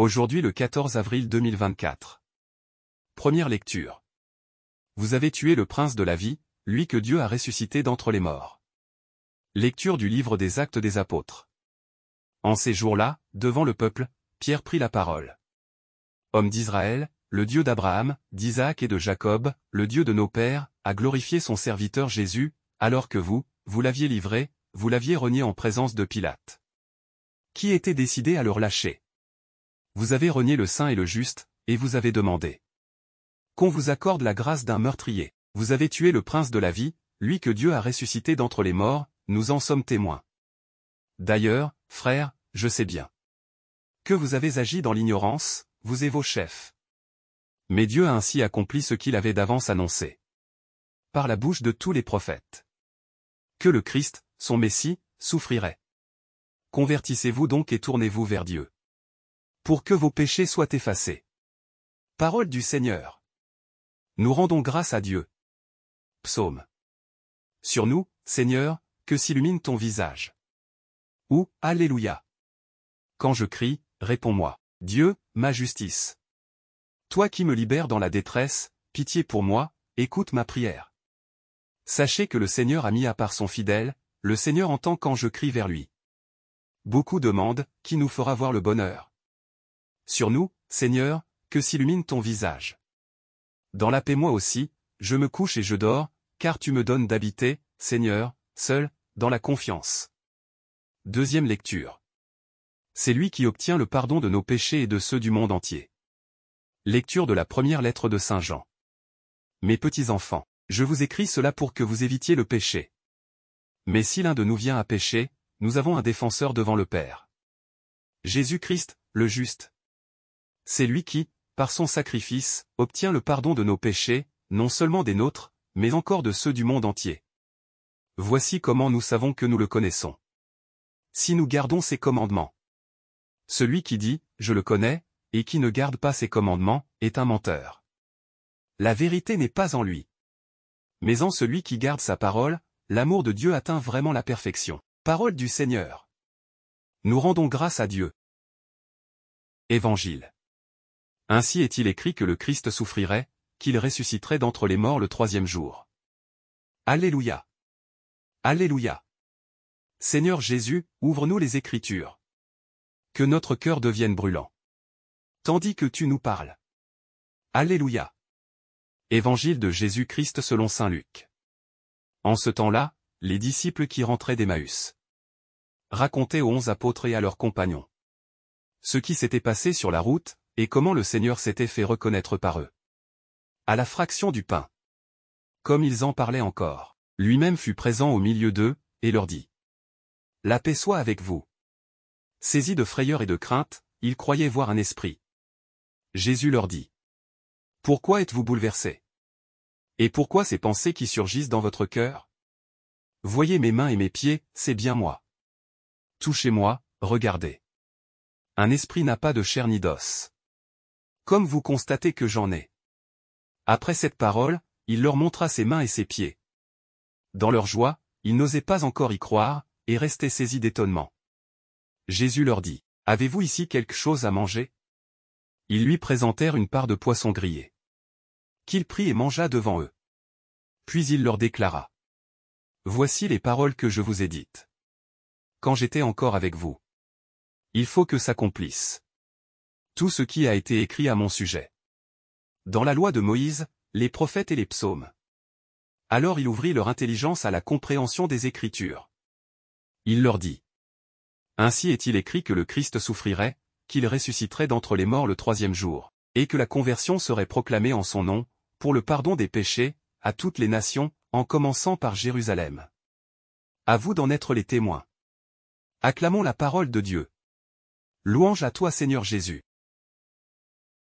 Aujourd'hui le 14 avril 2024. Première lecture. Vous avez tué le prince de la vie, lui que Dieu a ressuscité d'entre les morts. Lecture du livre des actes des apôtres. En ces jours-là, devant le peuple, Pierre prit la parole. Homme d'Israël, le Dieu d'Abraham, d'Isaac et de Jacob, le Dieu de nos pères, a glorifié son serviteur Jésus, alors que vous, vous l'aviez livré, vous l'aviez renié en présence de Pilate. Qui était décidé à le relâcher vous avez renié le saint et le juste, et vous avez demandé. Qu'on vous accorde la grâce d'un meurtrier. Vous avez tué le prince de la vie, lui que Dieu a ressuscité d'entre les morts, nous en sommes témoins. D'ailleurs, frère, je sais bien. Que vous avez agi dans l'ignorance, vous et vos chefs. Mais Dieu a ainsi accompli ce qu'il avait d'avance annoncé. Par la bouche de tous les prophètes. Que le Christ, son Messie, souffrirait. Convertissez-vous donc et tournez-vous vers Dieu pour que vos péchés soient effacés. Parole du Seigneur. Nous rendons grâce à Dieu. Psaume. Sur nous, Seigneur, que s'illumine ton visage. Ou, Alléluia. Quand je crie, réponds-moi, Dieu, ma justice. Toi qui me libères dans la détresse, pitié pour moi, écoute ma prière. Sachez que le Seigneur a mis à part son fidèle, le Seigneur entend quand je crie vers lui. Beaucoup demandent, qui nous fera voir le bonheur sur nous, Seigneur, que s'illumine ton visage. Dans la paix moi aussi, je me couche et je dors, car tu me donnes d'habiter, Seigneur, seul, dans la confiance. Deuxième lecture. C'est lui qui obtient le pardon de nos péchés et de ceux du monde entier. Lecture de la première lettre de Saint Jean. Mes petits enfants, je vous écris cela pour que vous évitiez le péché. Mais si l'un de nous vient à pécher, nous avons un défenseur devant le Père. Jésus-Christ, le juste. C'est lui qui, par son sacrifice, obtient le pardon de nos péchés, non seulement des nôtres, mais encore de ceux du monde entier. Voici comment nous savons que nous le connaissons. Si nous gardons ses commandements. Celui qui dit, je le connais, et qui ne garde pas ses commandements, est un menteur. La vérité n'est pas en lui. Mais en celui qui garde sa parole, l'amour de Dieu atteint vraiment la perfection. Parole du Seigneur. Nous rendons grâce à Dieu. Évangile. Ainsi est-il écrit que le Christ souffrirait, qu'il ressusciterait d'entre les morts le troisième jour. Alléluia. Alléluia. Seigneur Jésus, ouvre-nous les Écritures. Que notre cœur devienne brûlant. Tandis que tu nous parles. Alléluia. Évangile de Jésus-Christ selon Saint Luc. En ce temps-là, les disciples qui rentraient d'Emmaüs racontaient aux onze apôtres et à leurs compagnons ce qui s'était passé sur la route, et comment le Seigneur s'était fait reconnaître par eux. À la fraction du pain. Comme ils en parlaient encore, lui-même fut présent au milieu d'eux, et leur dit. La paix soit avec vous. Saisis de frayeur et de crainte, ils croyaient voir un esprit. Jésus leur dit. Pourquoi êtes-vous bouleversés Et pourquoi ces pensées qui surgissent dans votre cœur Voyez mes mains et mes pieds, c'est bien moi. Touchez-moi, regardez. Un esprit n'a pas de chair ni d'os comme vous constatez que j'en ai. Après cette parole, il leur montra ses mains et ses pieds. Dans leur joie, ils n'osaient pas encore y croire, et restaient saisis d'étonnement. Jésus leur dit, Avez-vous ici quelque chose à manger Ils lui présentèrent une part de poisson grillé. Qu'il prit et mangea devant eux. Puis il leur déclara, Voici les paroles que je vous ai dites. Quand j'étais encore avec vous. Il faut que s'accomplisse tout ce qui a été écrit à mon sujet. Dans la loi de Moïse, les prophètes et les psaumes. Alors il ouvrit leur intelligence à la compréhension des Écritures. Il leur dit. Ainsi est-il écrit que le Christ souffrirait, qu'il ressusciterait d'entre les morts le troisième jour, et que la conversion serait proclamée en son nom, pour le pardon des péchés, à toutes les nations, en commençant par Jérusalem. À vous d'en être les témoins. Acclamons la parole de Dieu. Louange à toi Seigneur Jésus.